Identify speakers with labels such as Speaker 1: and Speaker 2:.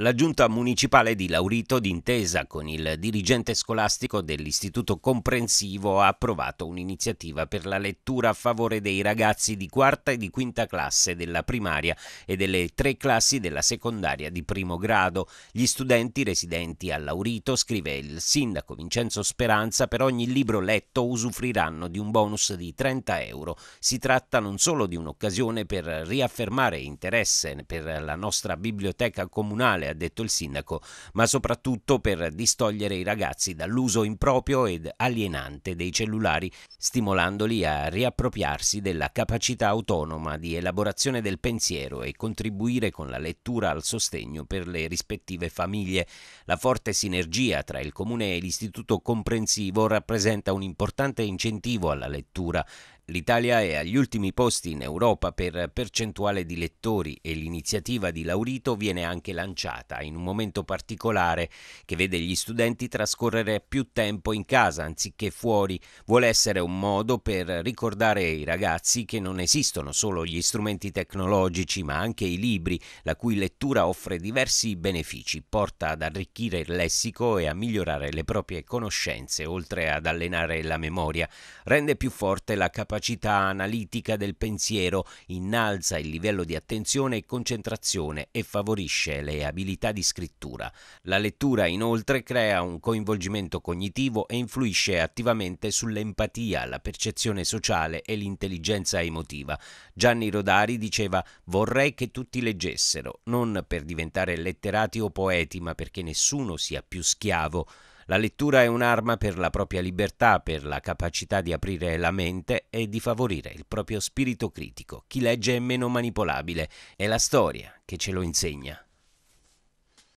Speaker 1: La giunta municipale di Laurito, d'intesa con il dirigente scolastico dell'istituto comprensivo, ha approvato un'iniziativa per la lettura a favore dei ragazzi di quarta e di quinta classe della primaria e delle tre classi della secondaria di primo grado. Gli studenti residenti a Laurito, scrive il sindaco Vincenzo Speranza, per ogni libro letto usufruiranno di un bonus di 30 euro. Si tratta non solo di un'occasione per riaffermare interesse per la nostra biblioteca comunale, ha detto il sindaco, ma soprattutto per distogliere i ragazzi dall'uso improprio ed alienante dei cellulari, stimolandoli a riappropriarsi della capacità autonoma di elaborazione del pensiero e contribuire con la lettura al sostegno per le rispettive famiglie. La forte sinergia tra il comune e l'istituto comprensivo rappresenta un importante incentivo alla lettura L'Italia è agli ultimi posti in Europa per percentuale di lettori e l'iniziativa di Laurito viene anche lanciata in un momento particolare che vede gli studenti trascorrere più tempo in casa anziché fuori. Vuole essere un modo per ricordare ai ragazzi che non esistono solo gli strumenti tecnologici ma anche i libri, la cui lettura offre diversi benefici, porta ad arricchire il lessico e a migliorare le proprie conoscenze, oltre ad allenare la memoria, rende più forte la capacità capacità analitica del pensiero, innalza il livello di attenzione e concentrazione e favorisce le abilità di scrittura. La lettura inoltre crea un coinvolgimento cognitivo e influisce attivamente sull'empatia, la percezione sociale e l'intelligenza emotiva. Gianni Rodari diceva vorrei che tutti leggessero, non per diventare letterati o poeti, ma perché nessuno sia più schiavo. La lettura è un'arma per la propria libertà, per la capacità di aprire la mente e di favorire il proprio spirito critico. Chi legge è meno manipolabile, è la storia che ce lo insegna.